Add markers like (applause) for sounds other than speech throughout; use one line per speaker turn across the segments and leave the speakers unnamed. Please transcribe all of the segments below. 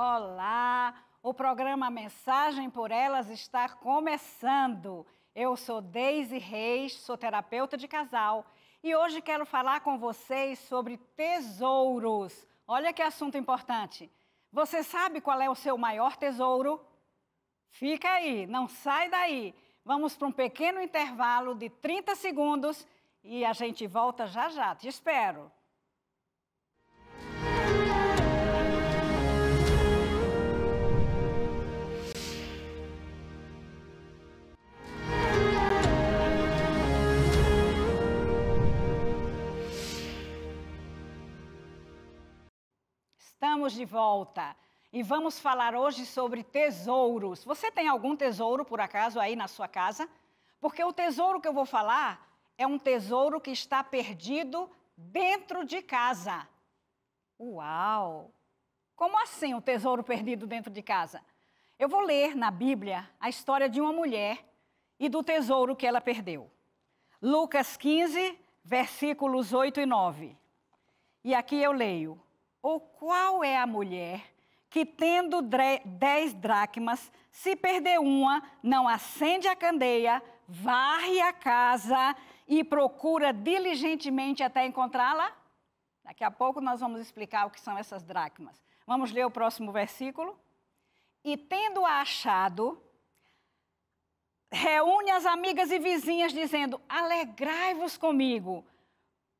Olá, o programa Mensagem por Elas está começando. Eu sou Deise Reis, sou terapeuta de casal e hoje quero falar com vocês sobre tesouros. Olha que assunto importante. Você sabe qual é o seu maior tesouro? Fica aí, não sai daí. Vamos para um pequeno intervalo de 30 segundos e a gente volta já já. Te espero. Estamos de volta e vamos falar hoje sobre tesouros. Você tem algum tesouro, por acaso, aí na sua casa? Porque o tesouro que eu vou falar é um tesouro que está perdido dentro de casa. Uau! Como assim o um tesouro perdido dentro de casa? Eu vou ler na Bíblia a história de uma mulher e do tesouro que ela perdeu. Lucas 15, versículos 8 e 9. E aqui eu leio. Ou qual é a mulher que, tendo dez dracmas, se perder uma, não acende a candeia, varre a casa e procura diligentemente até encontrá-la? Daqui a pouco nós vamos explicar o que são essas dracmas. Vamos ler o próximo versículo? E tendo-a achado, reúne as amigas e vizinhas, dizendo: Alegrai-vos comigo,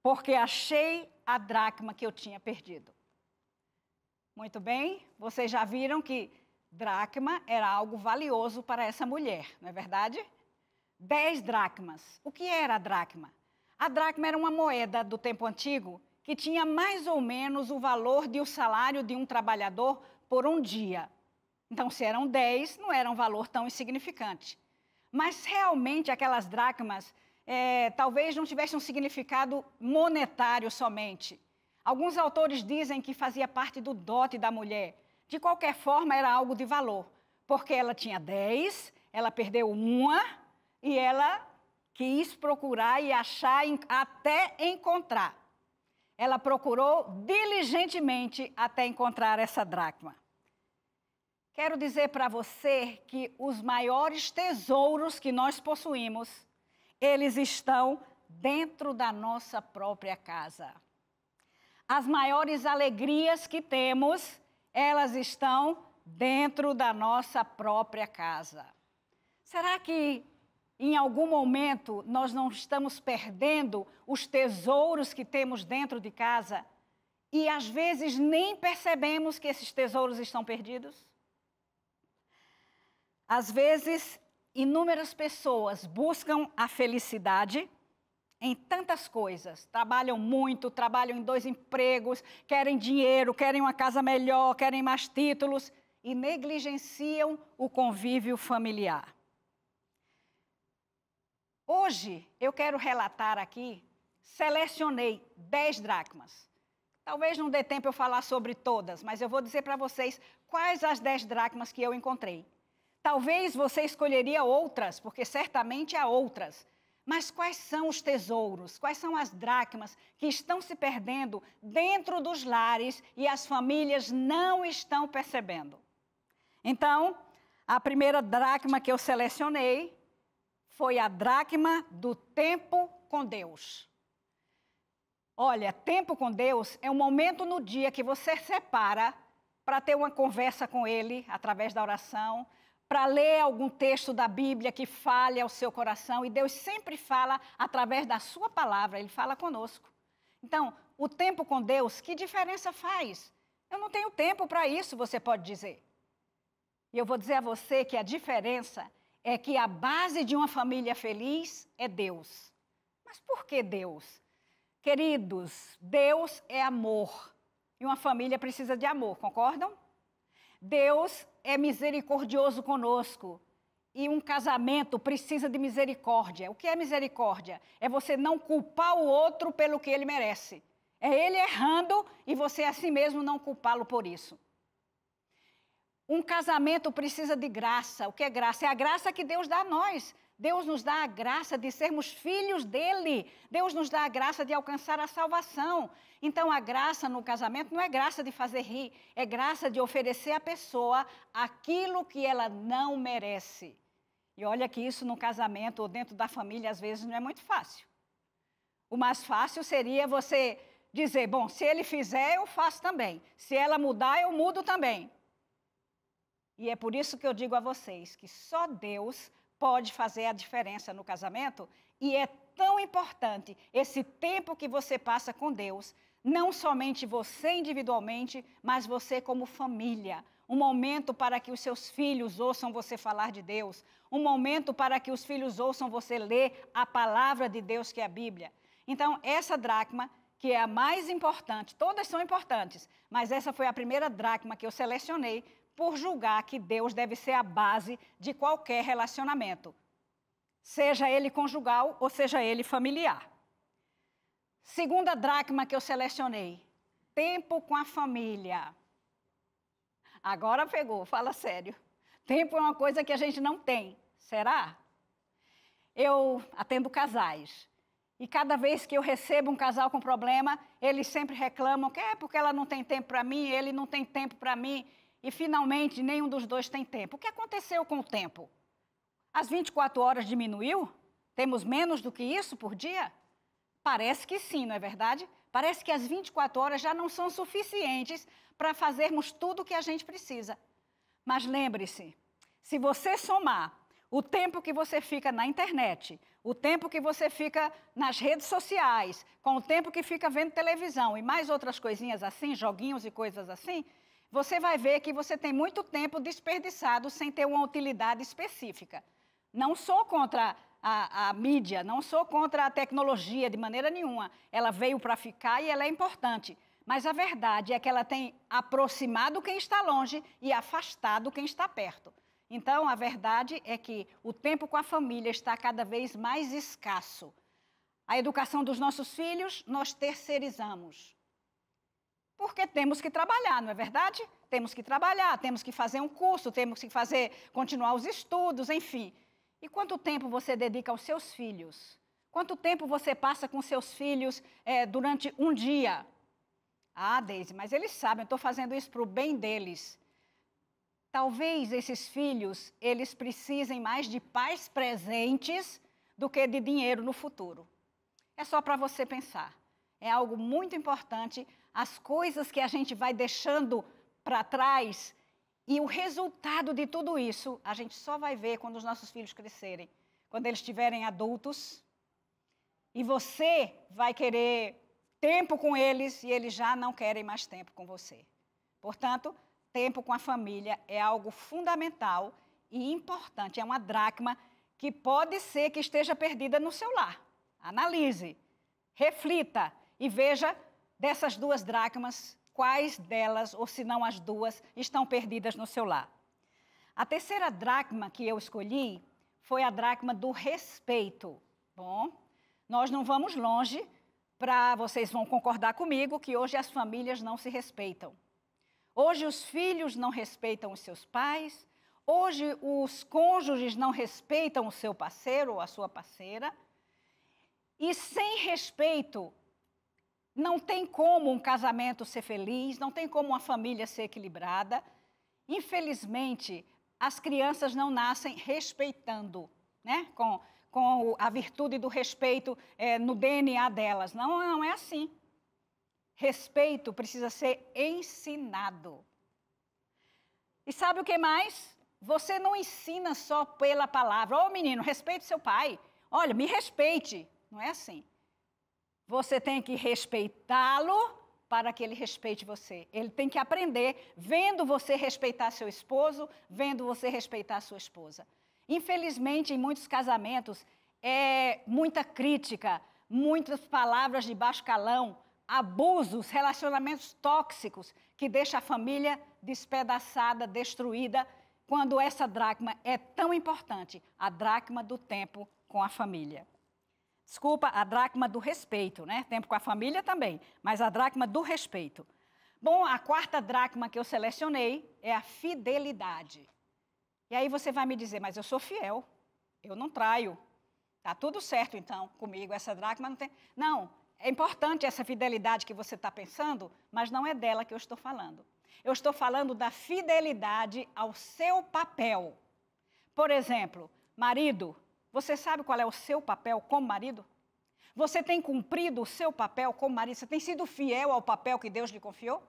porque achei a dracma que eu tinha perdido. Muito bem, vocês já viram que dracma era algo valioso para essa mulher, não é verdade? Dez dracmas. O que era a dracma? A dracma era uma moeda do tempo antigo que tinha mais ou menos o valor de o um salário de um trabalhador por um dia. Então, se eram dez, não era um valor tão insignificante. Mas realmente aquelas dracmas é, talvez não tivessem um significado monetário somente. Alguns autores dizem que fazia parte do dote da mulher. De qualquer forma, era algo de valor, porque ela tinha dez, ela perdeu uma e ela quis procurar e achar até encontrar. Ela procurou diligentemente até encontrar essa dracma. Quero dizer para você que os maiores tesouros que nós possuímos, eles estão dentro da nossa própria casa as maiores alegrias que temos, elas estão dentro da nossa própria casa. Será que em algum momento nós não estamos perdendo os tesouros que temos dentro de casa e às vezes nem percebemos que esses tesouros estão perdidos? Às vezes, inúmeras pessoas buscam a felicidade em tantas coisas. Trabalham muito, trabalham em dois empregos, querem dinheiro, querem uma casa melhor, querem mais títulos e negligenciam o convívio familiar. Hoje eu quero relatar aqui, selecionei 10 dracmas. Talvez não dê tempo eu falar sobre todas, mas eu vou dizer para vocês quais as 10 dracmas que eu encontrei. Talvez você escolheria outras, porque certamente há outras. Mas quais são os tesouros, quais são as dracmas que estão se perdendo dentro dos lares e as famílias não estão percebendo? Então, a primeira dracma que eu selecionei foi a dracma do tempo com Deus. Olha, tempo com Deus é um momento no dia que você separa para ter uma conversa com Ele através da oração, para ler algum texto da Bíblia que fale ao seu coração, e Deus sempre fala através da sua palavra, ele fala conosco. Então, o tempo com Deus, que diferença faz? Eu não tenho tempo para isso, você pode dizer. E eu vou dizer a você que a diferença é que a base de uma família feliz é Deus. Mas por que Deus? Queridos, Deus é amor. E uma família precisa de amor, concordam? Deus é misericordioso conosco. E um casamento precisa de misericórdia. O que é misericórdia? É você não culpar o outro pelo que ele merece. É ele errando e você a si mesmo não culpá-lo por isso. Um casamento precisa de graça. O que é graça? É a graça que Deus dá a nós. Deus nos dá a graça de sermos filhos dele. Deus nos dá a graça de alcançar a salvação. Então, a graça no casamento não é graça de fazer rir, é graça de oferecer à pessoa aquilo que ela não merece. E olha que isso no casamento ou dentro da família às vezes não é muito fácil. O mais fácil seria você dizer: bom, se ele fizer, eu faço também. Se ela mudar, eu mudo também. E é por isso que eu digo a vocês que só Deus pode fazer a diferença no casamento e é tão importante esse tempo que você passa com Deus, não somente você individualmente, mas você como família. Um momento para que os seus filhos ouçam você falar de Deus, um momento para que os filhos ouçam você ler a palavra de Deus, que é a Bíblia. Então, essa dracma, que é a mais importante, todas são importantes, mas essa foi a primeira dracma que eu selecionei por julgar que Deus deve ser a base de qualquer relacionamento, seja ele conjugal ou seja ele familiar. Segunda dracma que eu selecionei: tempo com a família. Agora pegou, fala sério. Tempo é uma coisa que a gente não tem, será? Eu atendo casais. E cada vez que eu recebo um casal com problema, eles sempre reclamam que é porque ela não tem tempo para mim, ele não tem tempo para mim e finalmente nenhum dos dois tem tempo. O que aconteceu com o tempo? As 24 horas diminuiu? Temos menos do que isso por dia? Parece que sim, não é verdade? Parece que as 24 horas já não são suficientes para fazermos tudo o que a gente precisa. Mas lembre-se, se você somar o tempo que você fica na internet, o tempo que você fica nas redes sociais, com o tempo que fica vendo televisão e mais outras coisinhas assim, joguinhos e coisas assim, você vai ver que você tem muito tempo desperdiçado sem ter uma utilidade específica. Não sou contra a, a mídia, não sou contra a tecnologia de maneira nenhuma. Ela veio para ficar e ela é importante. Mas a verdade é que ela tem aproximado quem está longe e afastado quem está perto. Então, a verdade é que o tempo com a família está cada vez mais escasso. A educação dos nossos filhos nós terceirizamos. Porque temos que trabalhar, não é verdade? Temos que trabalhar, temos que fazer um curso, temos que fazer continuar os estudos, enfim. E quanto tempo você dedica aos seus filhos? Quanto tempo você passa com seus filhos é, durante um dia? Ah, Deise, mas eles sabem, eu estou fazendo isso para o bem deles. Talvez esses filhos, eles precisem mais de pais presentes do que de dinheiro no futuro. É só para você pensar. É algo muito importante as coisas que a gente vai deixando para trás e o resultado de tudo isso a gente só vai ver quando os nossos filhos crescerem, quando eles estiverem adultos. E você vai querer tempo com eles e eles já não querem mais tempo com você. Portanto, tempo com a família é algo fundamental e importante, é uma dracma que pode ser que esteja perdida no seu lar. Analise, reflita e veja Dessas duas dracmas, quais delas, ou se não as duas, estão perdidas no seu lar? A terceira dracma que eu escolhi foi a dracma do respeito. Bom, nós não vamos longe para vocês vão concordar comigo que hoje as famílias não se respeitam. Hoje os filhos não respeitam os seus pais, hoje os cônjuges não respeitam o seu parceiro ou a sua parceira. E sem respeito, não tem como um casamento ser feliz, não tem como uma família ser equilibrada. Infelizmente, as crianças não nascem respeitando, né? Com, com a virtude do respeito é, no DNA delas. Não, não é assim. Respeito precisa ser ensinado. E sabe o que mais? Você não ensina só pela palavra. Ô oh, menino, respeite seu pai. Olha, me respeite. Não é assim. Você tem que respeitá-lo para que ele respeite você. Ele tem que aprender vendo você respeitar seu esposo, vendo você respeitar sua esposa. Infelizmente, em muitos casamentos, é muita crítica, muitas palavras de baixo calão, abusos, relacionamentos tóxicos que deixa a família despedaçada, destruída, quando essa dracma é tão importante, a dracma do tempo com a família. Desculpa, a dracma do respeito, né? Tempo com a família também, mas a dracma do respeito. Bom, a quarta dracma que eu selecionei é a fidelidade. E aí você vai me dizer, mas eu sou fiel, eu não traio. Tá tudo certo então comigo essa dracma não tem. Não, é importante essa fidelidade que você está pensando, mas não é dela que eu estou falando. Eu estou falando da fidelidade ao seu papel. Por exemplo, marido, você sabe qual é o seu papel como marido? Você tem cumprido o seu papel como marido? Você tem sido fiel ao papel que Deus lhe confiou?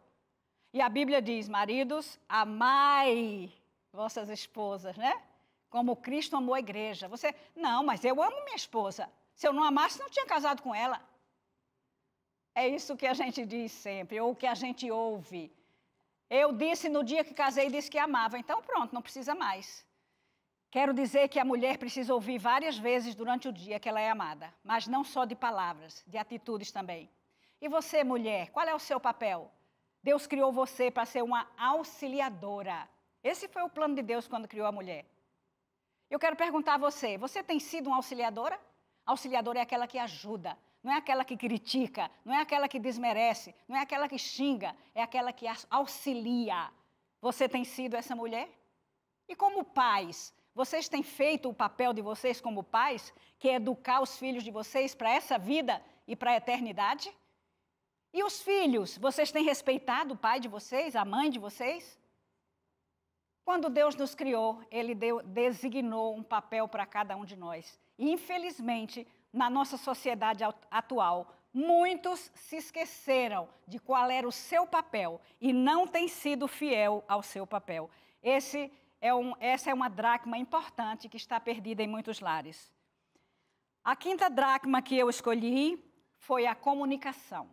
E a Bíblia diz: maridos, amai vossas esposas, né? Como Cristo amou a igreja. Você, não, mas eu amo minha esposa. Se eu não amasse, não tinha casado com ela. É isso que a gente diz sempre, ou que a gente ouve. Eu disse no dia que casei, disse que amava, então pronto, não precisa mais. Quero dizer que a mulher precisa ouvir várias vezes durante o dia que ela é amada, mas não só de palavras, de atitudes também. E você, mulher, qual é o seu papel? Deus criou você para ser uma auxiliadora. Esse foi o plano de Deus quando criou a mulher. Eu quero perguntar a você: você tem sido uma auxiliadora? Auxiliadora é aquela que ajuda, não é aquela que critica, não é aquela que desmerece, não é aquela que xinga, é aquela que auxilia. Você tem sido essa mulher? E como pais, vocês têm feito o papel de vocês como pais, que é educar os filhos de vocês para essa vida e para a eternidade? E os filhos, vocês têm respeitado o pai de vocês, a mãe de vocês? Quando Deus nos criou, Ele deu, designou um papel para cada um de nós. E, infelizmente, na nossa sociedade atual, muitos se esqueceram de qual era o seu papel e não têm sido fiel ao seu papel. Esse é um, essa é uma dracma importante que está perdida em muitos lares. A quinta dracma que eu escolhi foi a comunicação.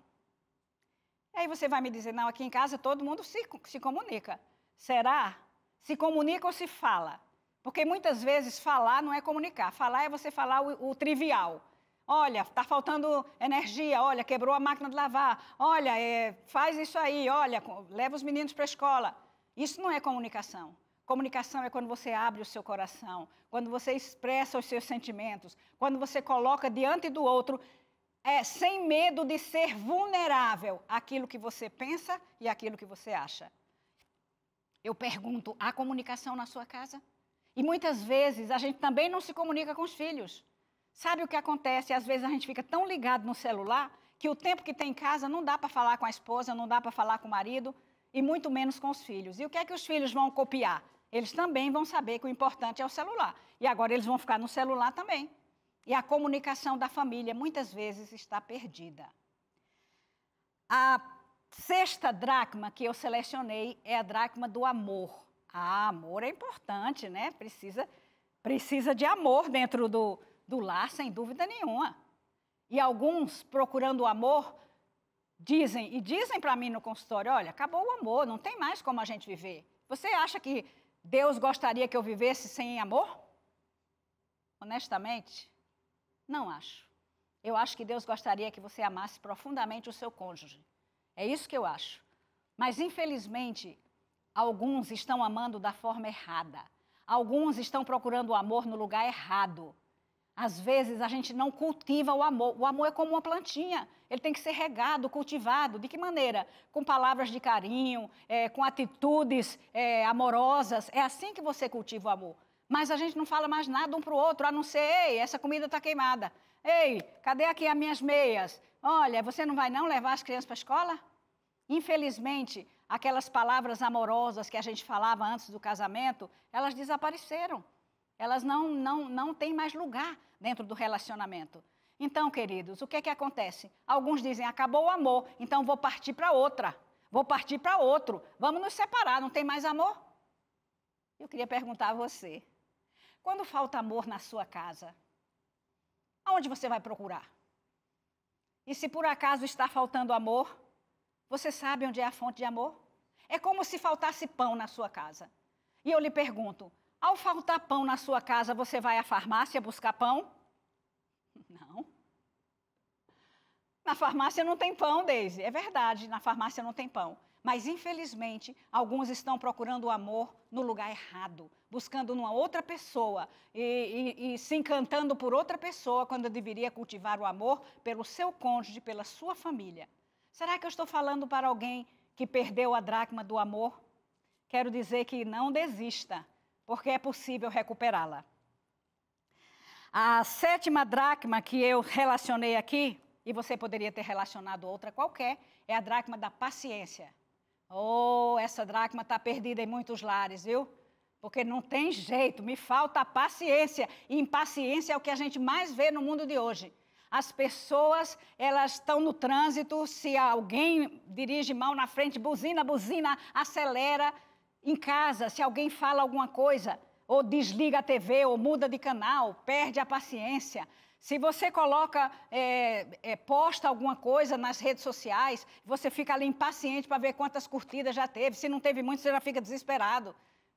E aí você vai me dizer, não, aqui em casa todo mundo se, se comunica. Será? Se comunica ou se fala? Porque muitas vezes falar não é comunicar. Falar é você falar o, o trivial. Olha, está faltando energia, olha, quebrou a máquina de lavar, olha, é, faz isso aí, olha, leva os meninos para a escola. Isso não é comunicação. Comunicação é quando você abre o seu coração, quando você expressa os seus sentimentos, quando você coloca diante do outro, é, sem medo de ser vulnerável aquilo que você pensa e aquilo que você acha. Eu pergunto: há comunicação na sua casa? E muitas vezes a gente também não se comunica com os filhos. Sabe o que acontece? Às vezes a gente fica tão ligado no celular que o tempo que tem em casa não dá para falar com a esposa, não dá para falar com o marido e muito menos com os filhos. E o que é que os filhos vão copiar? eles também vão saber que o importante é o celular. E agora eles vão ficar no celular também. E a comunicação da família muitas vezes está perdida. A sexta dracma que eu selecionei é a dracma do amor. Ah, amor é importante, né? Precisa, precisa de amor dentro do, do lar, sem dúvida nenhuma. E alguns procurando o amor dizem, e dizem para mim no consultório: olha, acabou o amor, não tem mais como a gente viver. Você acha que Deus gostaria que eu vivesse sem amor? Honestamente, não acho. Eu acho que Deus gostaria que você amasse profundamente o seu cônjuge. É isso que eu acho. Mas, infelizmente, alguns estão amando da forma errada. Alguns estão procurando o amor no lugar errado. Às vezes a gente não cultiva o amor. O amor é como uma plantinha, ele tem que ser regado, cultivado. De que maneira? Com palavras de carinho, é, com atitudes é, amorosas. É assim que você cultiva o amor. Mas a gente não fala mais nada um para o outro, a não ser, ei, essa comida está queimada. Ei, cadê aqui as minhas meias? Olha, você não vai não levar as crianças para a escola? Infelizmente, aquelas palavras amorosas que a gente falava antes do casamento, elas desapareceram. Elas não, não, não têm mais lugar dentro do relacionamento. Então, queridos, o que é que acontece? Alguns dizem, acabou o amor, então vou partir para outra, vou partir para outro, vamos nos separar, não tem mais amor? Eu queria perguntar a você, quando falta amor na sua casa, aonde você vai procurar? E se por acaso está faltando amor, você sabe onde é a fonte de amor? É como se faltasse pão na sua casa. E eu lhe pergunto, ao faltar pão na sua casa, você vai à farmácia buscar pão? Não. Na farmácia não tem pão, Deise. É verdade, na farmácia não tem pão. Mas, infelizmente, alguns estão procurando o amor no lugar errado, buscando numa outra pessoa e, e, e, se encantando por outra pessoa quando deveria cultivar o amor pelo seu cônjuge, pela sua família. Será que eu estou falando para alguém que perdeu a dracma do amor? Quero dizer que não desista porque é possível recuperá-la. A sétima dracma que eu relacionei aqui, e você poderia ter relacionado outra qualquer, é a dracma da paciência. Oh, essa dracma está perdida em muitos lares, viu? Porque não tem jeito, me falta paciência. E impaciência é o que a gente mais vê no mundo de hoje. As pessoas, elas estão no trânsito, se alguém dirige mal na frente, buzina, buzina, acelera, em casa, se alguém fala alguma coisa, ou desliga a TV, ou muda de canal, perde a paciência. Se você coloca, é, é, posta alguma coisa nas redes sociais, você fica ali impaciente para ver quantas curtidas já teve. Se não teve muito, você já fica desesperado. O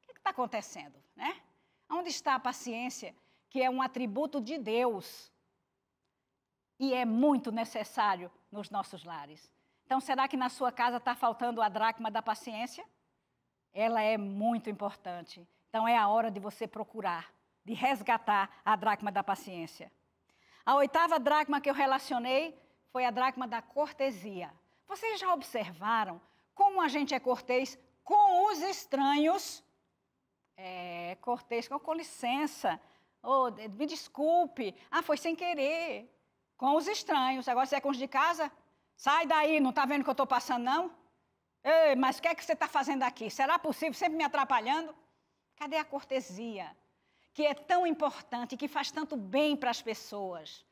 que é está acontecendo, né? Onde está a paciência, que é um atributo de Deus e é muito necessário nos nossos lares? Então, será que na sua casa está faltando a dracma da paciência? ela é muito importante. Então é a hora de você procurar, de resgatar a dracma da paciência. A oitava dracma que eu relacionei foi a dracma da cortesia. Vocês já observaram como a gente é cortês com os estranhos? É, cortês, com, com licença. Oh, me desculpe. Ah, foi sem querer. Com os estranhos. Agora, você é com os de casa, sai daí, não está vendo que eu estou passando, não? Ei, mas o que é que você está fazendo aqui? Será possível? Sempre me atrapalhando? Cadê a cortesia? Que é tão importante, que faz tanto bem para as pessoas.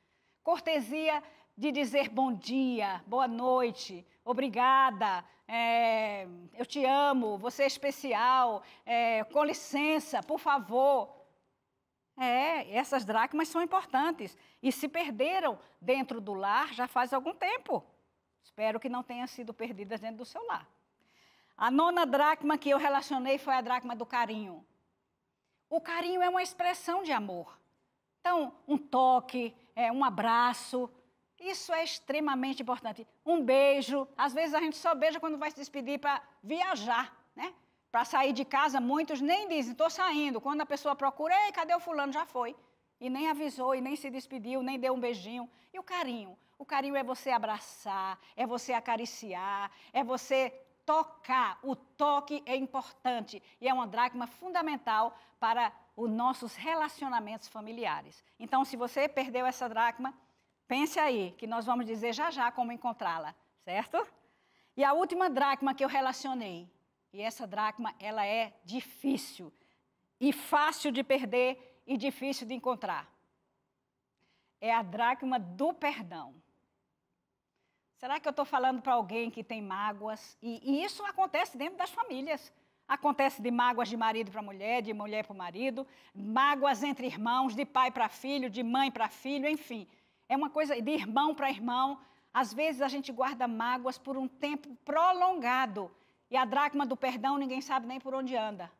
Cortesia de dizer bom dia, boa noite, obrigada, é, eu te amo, você é especial, é, com licença, por favor. É, essas dracmas são importantes e se perderam dentro do lar já faz algum tempo. Espero que não tenham sido perdidas dentro do seu lar. A nona dracma que eu relacionei foi a dracma do carinho. O carinho é uma expressão de amor. Então, um toque, é, um abraço, isso é extremamente importante. Um beijo, às vezes a gente só beija quando vai se despedir para viajar, né? Para sair de casa, muitos nem dizem, estou saindo. Quando a pessoa procura, ei, cadê o fulano? Já foi. E nem avisou, e nem se despediu, nem deu um beijinho. E o carinho? O carinho é você abraçar, é você acariciar, é você tocar. O toque é importante e é uma dracma fundamental para os nossos relacionamentos familiares. Então, se você perdeu essa dracma, pense aí, que nós vamos dizer já já como encontrá-la, certo? E a última dracma que eu relacionei, e essa dracma, ela é difícil, e fácil de perder e difícil de encontrar. É a dracma do perdão. Será que eu estou falando para alguém que tem mágoas? E, e, isso acontece dentro das famílias. Acontece de mágoas de marido para mulher, de mulher para marido, mágoas entre irmãos, de pai para filho, de mãe para filho, enfim. É uma coisa de irmão para irmão. Às vezes a gente guarda mágoas por um tempo prolongado. E a dracma do perdão ninguém sabe nem por onde anda.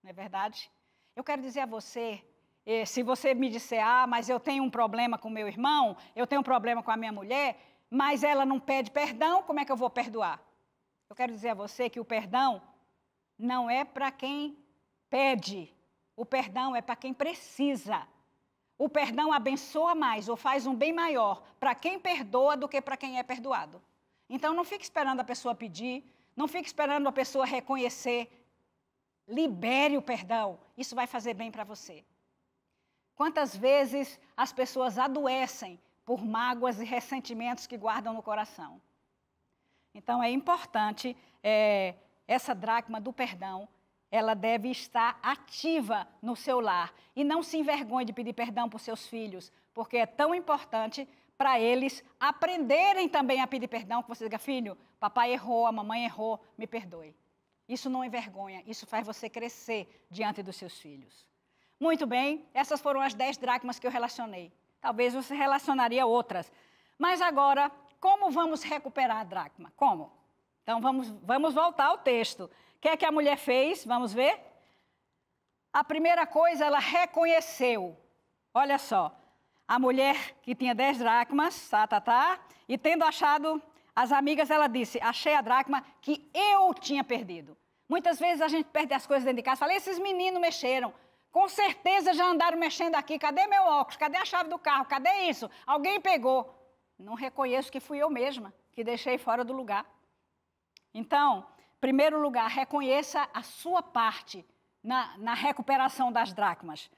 Não é verdade? Eu quero dizer a você eh, se você me disser, ah, mas eu tenho um problema com meu irmão, eu tenho um problema com a minha mulher, mas ela não pede perdão, como é que eu vou perdoar? Eu quero dizer a você que o perdão não é para quem pede, o perdão é para quem precisa. O perdão abençoa mais ou faz um bem maior para quem perdoa do que para quem é perdoado. Então não fique esperando a pessoa pedir, não fique esperando a pessoa reconhecer. Libere o perdão, isso vai fazer bem para você. Quantas vezes as pessoas adoecem por mágoas e ressentimentos que guardam no coração. Então é importante é, essa dracma do perdão, ela deve estar ativa no seu lar e não se envergonhe de pedir perdão por seus filhos, porque é tão importante para eles aprenderem também a pedir perdão, que você diga, filho, papai errou, a mamãe errou, me perdoe. Isso não envergonha, isso faz você crescer diante dos seus filhos. Muito bem, essas foram as dez dracmas que eu relacionei talvez você relacionaria outras. Mas agora, como vamos recuperar a dracma? Como? Então vamos, vamos voltar ao texto. O que é que a mulher fez? Vamos ver? A primeira coisa, ela reconheceu. Olha só, a mulher que tinha 10 dracmas, tá, tá, tá, e tendo achado as amigas, ela disse: Achei a dracma que eu tinha perdido. Muitas vezes a gente perde as coisas dentro de casa, fala: Esses meninos mexeram. Com certeza já andaram mexendo aqui. Cadê meu óculos? Cadê a chave do carro? Cadê isso? Alguém pegou. Não reconheço que fui eu mesma que deixei fora do lugar. Então, primeiro lugar, reconheça a sua parte na, na recuperação das dracmas.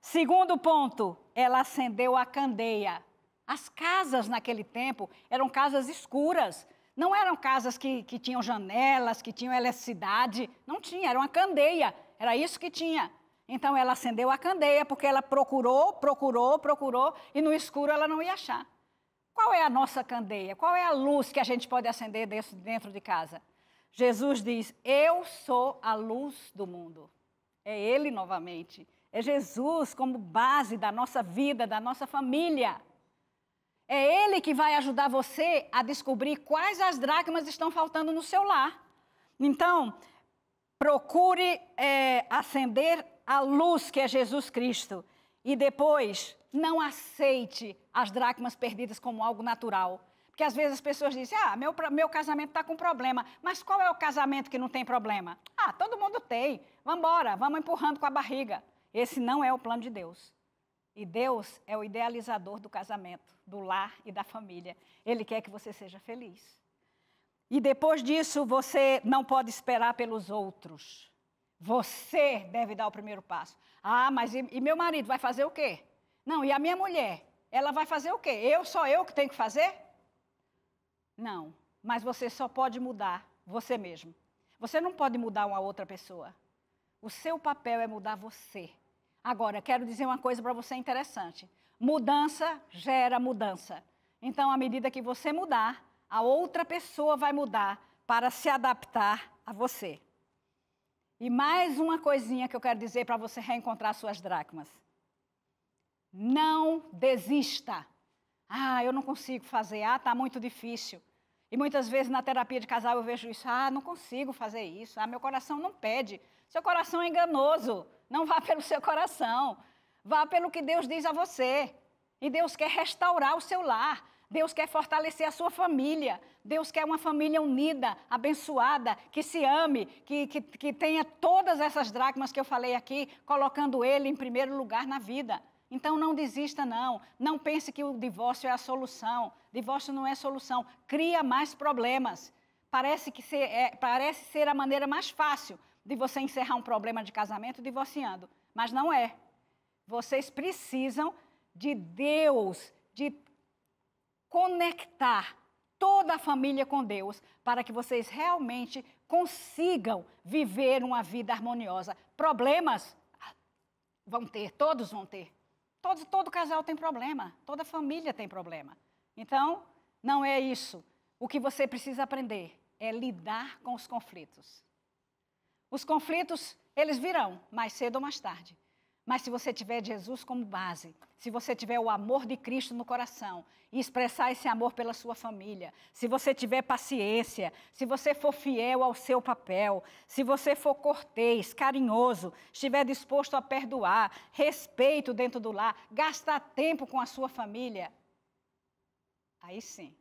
Segundo ponto, ela acendeu a candeia. As casas naquele tempo eram casas escuras. Não eram casas que, que tinham janelas, que tinham eletricidade. Não tinha, era uma candeia. Era isso que tinha. Então ela acendeu a candeia porque ela procurou, procurou, procurou e no escuro ela não ia achar. Qual é a nossa candeia? Qual é a luz que a gente pode acender dentro de casa? Jesus diz: Eu sou a luz do mundo. É Ele novamente. É Jesus como base da nossa vida, da nossa família. É Ele que vai ajudar você a descobrir quais as dracmas estão faltando no seu lar. Então, procure é, acender a luz que é Jesus Cristo. E depois, não aceite as dracmas perdidas como algo natural. Porque às vezes as pessoas dizem, ah, meu, meu casamento está com problema. Mas qual é o casamento que não tem problema? Ah, todo mundo tem. Vamos embora, vamos empurrando com a barriga. Esse não é o plano de Deus. E Deus é o idealizador do casamento, do lar e da família. Ele quer que você seja feliz. E depois disso, você não pode esperar pelos outros. Você deve dar o primeiro passo. Ah, mas e, e meu marido vai fazer o quê? Não, e a minha mulher? Ela vai fazer o quê? Eu, só eu que tenho que fazer? Não, mas você só pode mudar você mesmo. Você não pode mudar uma outra pessoa. O seu papel é mudar você. Agora, quero dizer uma coisa para você interessante. Mudança gera mudança. Então, à medida que você mudar, a outra pessoa vai mudar para se adaptar a você. E mais uma coisinha que eu quero dizer para você reencontrar suas dracmas. Não desista. Ah, eu não consigo fazer. Ah, está muito difícil. E muitas vezes na terapia de casal eu vejo isso. Ah, não consigo fazer isso. Ah, meu coração não pede. Seu coração é enganoso. Não vá (laughs) pelo seu coração. Vá pelo que Deus diz a você. E Deus quer restaurar o seu lar. Deus quer fortalecer a sua família. Deus quer uma família unida, abençoada, que se ame, que, que, que tenha todas essas dracmas que eu falei aqui, colocando Ele em primeiro lugar na vida. Então não desista não, não pense que o divórcio é a solução. Divórcio não é solução, cria mais problemas. Parece que ser, é, parece ser a maneira mais fácil de você encerrar um problema de casamento divorciando, mas não é. Vocês precisam de Deus, de conectar toda a família com Deus, para que vocês realmente consigam viver uma vida harmoniosa. Problemas vão ter, todos vão ter. Todo, todo casal tem problema, toda família tem problema. Então, não é isso. O que você precisa aprender é lidar com os conflitos. Os conflitos, eles virão mais cedo ou mais tarde. Mas se você tiver Jesus como base, se você tiver o amor de Cristo no coração e expressar esse amor pela sua família, se você tiver paciência, se você for fiel ao seu papel, se você for cortês, carinhoso, estiver disposto a perdoar, respeito dentro do lar, gastar tempo com a sua família, aí sim,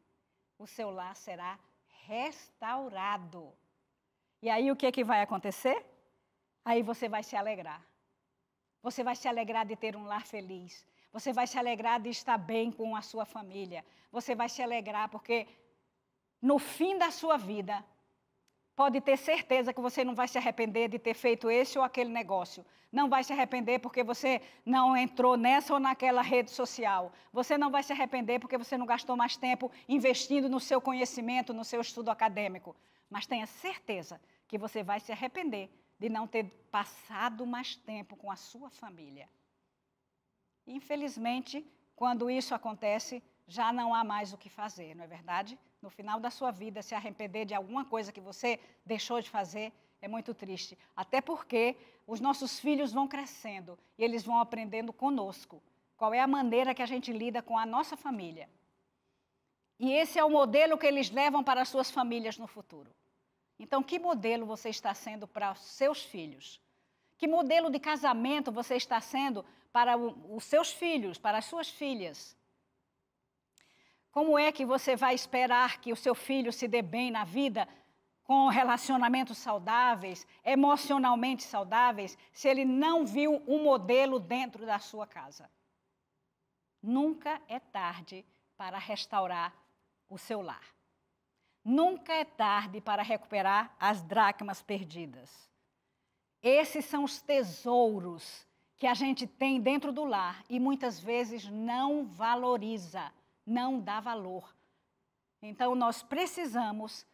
o seu lar será restaurado. E aí o que, é que vai acontecer? Aí você vai se alegrar você vai se alegrar de ter um lar feliz. Você vai se alegrar de estar bem com a sua família. Você vai se alegrar porque no fim da sua vida pode ter certeza que você não vai se arrepender de ter feito esse ou aquele negócio. Não vai se arrepender porque você não entrou nessa ou naquela rede social. Você não vai se arrepender porque você não gastou mais tempo investindo no seu conhecimento, no seu estudo acadêmico. Mas tenha certeza que você vai se arrepender de não ter passado mais tempo com a sua família. Infelizmente, quando isso acontece, já não há mais o que fazer, não é verdade? No final da sua vida, se arrepender de alguma coisa que você deixou de fazer é muito triste. Até porque os nossos filhos vão crescendo e eles vão aprendendo conosco qual é a maneira que a gente lida com a nossa família. E esse é o modelo que eles levam para as suas famílias no futuro. Então, que modelo você está sendo para os seus filhos? Que modelo de casamento você está sendo para os seus filhos, para as suas filhas? Como é que você vai esperar que o seu filho se dê bem na vida com relacionamentos saudáveis, emocionalmente saudáveis, se ele não viu um modelo dentro da sua casa? Nunca é tarde para restaurar o seu lar. Nunca é tarde para recuperar as dracmas perdidas. Esses são os tesouros que a gente tem dentro do lar e muitas vezes não valoriza, não dá valor. Então nós precisamos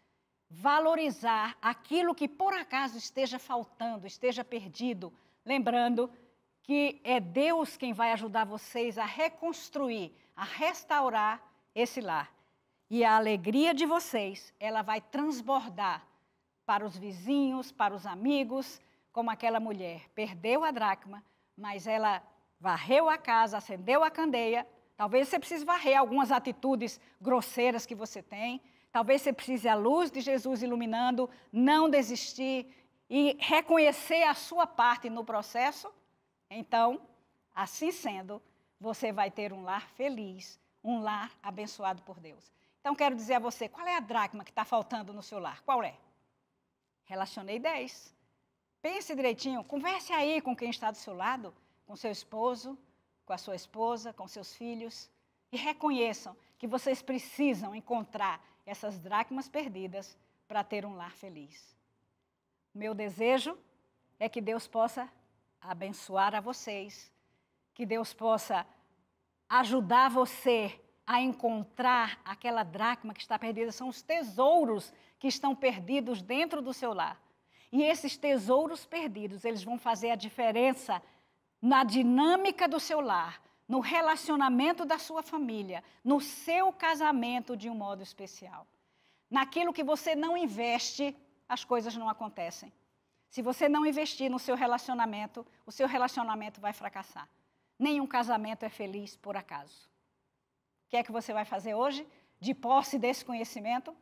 valorizar aquilo que por acaso esteja faltando, esteja perdido, lembrando que é Deus quem vai ajudar vocês a reconstruir, a restaurar esse lar. E a alegria de vocês, ela vai transbordar para os vizinhos, para os amigos, como aquela mulher perdeu a dracma, mas ela varreu a casa, acendeu a candeia. Talvez você precise varrer algumas atitudes grosseiras que você tem. Talvez você precise a luz de Jesus iluminando, não desistir e reconhecer a sua parte no processo. Então, assim sendo, você vai ter um lar feliz, um lar abençoado por Deus. Então, quero dizer a você, qual é a dracma que está faltando no seu lar? Qual é? Relacionei 10. Pense direitinho, converse aí com quem está do seu lado, com seu esposo, com a sua esposa, com seus filhos, e reconheçam que vocês precisam encontrar essas dracmas perdidas para ter um lar feliz. Meu desejo é que Deus possa abençoar a vocês, que Deus possa ajudar você a encontrar aquela dracma que está perdida, são os tesouros que estão perdidos dentro do seu lar. E esses tesouros perdidos, eles vão fazer a diferença na dinâmica do seu lar, no relacionamento da sua família, no seu casamento de um modo especial. Naquilo que você não investe, as coisas não acontecem. Se você não investir no seu relacionamento, o seu relacionamento vai fracassar. Nenhum casamento é feliz por acaso. O que é que você vai fazer hoje, de posse desse conhecimento?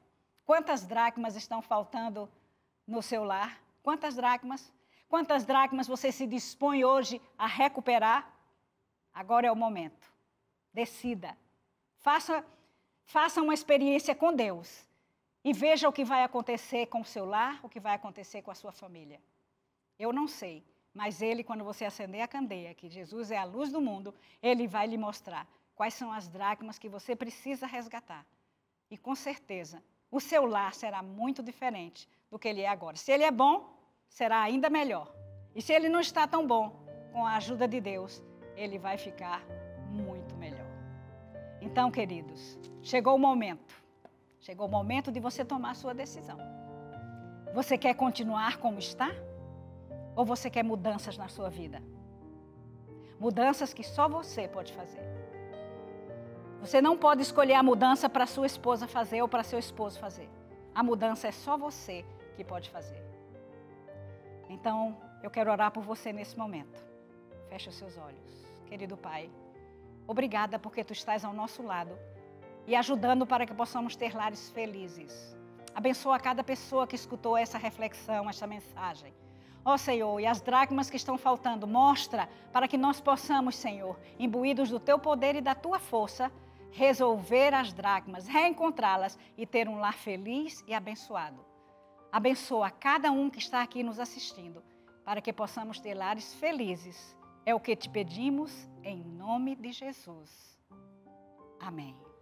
Quantas dracmas estão faltando no seu lar? Quantas dracmas? Quantas dracmas você se dispõe hoje a recuperar? Agora é o momento. Decida. Faça, faça uma experiência com Deus e veja o que vai acontecer com o seu lar, o que vai acontecer com a sua família. Eu não sei, mas ele, quando você acender a candeia, que Jesus é a luz do mundo, ele vai lhe mostrar quais são as dracmas que você precisa resgatar. E com certeza, o seu lar será muito diferente do que ele é agora. Se ele é bom, será ainda melhor. E se ele não está tão bom, com a ajuda de Deus, ele vai ficar muito melhor. Então, queridos, chegou o momento. Chegou o momento de você tomar sua decisão. Você quer continuar como está? Ou você quer mudanças na sua vida? Mudanças que só você pode fazer. Você não pode escolher a mudança para sua esposa fazer ou para seu esposo fazer. A mudança é só você que pode fazer. Então, eu quero orar por você nesse momento. Feche os seus olhos. Querido Pai, obrigada porque tu estás ao nosso lado e ajudando para que possamos ter lares felizes. Abençoa cada pessoa que escutou essa reflexão, essa mensagem. Ó oh, Senhor, e as dracmas que estão faltando, mostra para que nós possamos, Senhor, imbuídos do teu poder e da tua força, resolver as dracmas, reencontrá-las e ter um lar feliz e abençoado. Abençoa cada um que está aqui nos assistindo, para que possamos ter lares felizes. É o que te pedimos em nome de Jesus. Amém.